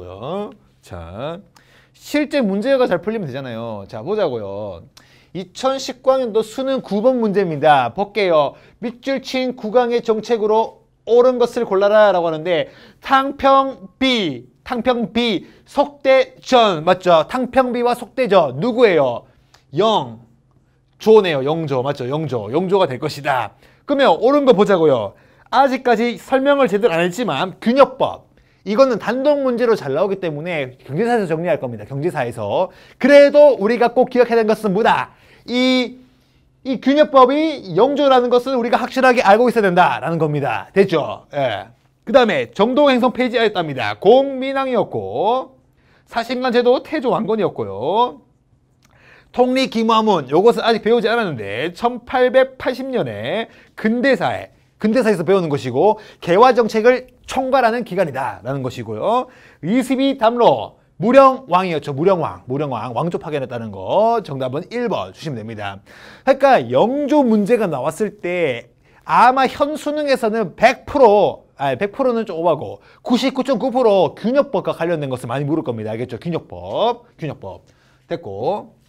고요 자, 실제 문제가 잘 풀리면 되잖아요. 자, 보자고요. 2019학년도 수능 9번 문제입니다. 볼게요. 밑줄 친구강의 정책으로 옳은 것을 골라라 라고 하는데 탕평 B, 탕평 B, 속대전 맞죠? 탕평 B와 속대전 누구예요? 영, 조네요. 영조 맞죠? 영조, 영조가 될 것이다. 그러면 옳은 거 보자고요. 아직까지 설명을 제대로 안 했지만 균역법 이거는 단독 문제로 잘 나오기 때문에 경제사에서 정리할 겁니다. 경제사에서. 그래도 우리가 꼭 기억해야 되는 것은 뭐다? 이, 이 균형법이 영조라는 것은 우리가 확실하게 알고 있어야 된다라는 겁니다. 됐죠? 예. 그 다음에 정동행성 폐지하였답니다. 공민왕이었고 사신관 제도 태조 왕건이었고요. 통리 기무화문 요것은 아직 배우지 않았는데 1880년에 근대사에 근대사에서 배우는 것이고 개화 정책을 총괄하는 기관이다라는 것이고요. 이십이 담로 무령왕이었죠. 무령왕, 무령왕, 왕조 파견했다는 거 정답은 1번 주시면 됩니다. 그러니까 영조 문제가 나왔을 때 아마 현 수능에서는 100% 아, 100%는 좀 오바고 99.9% 균역법과 관련된 것을 많이 물을 겁니다. 알겠죠? 균역법, 균역법. 됐고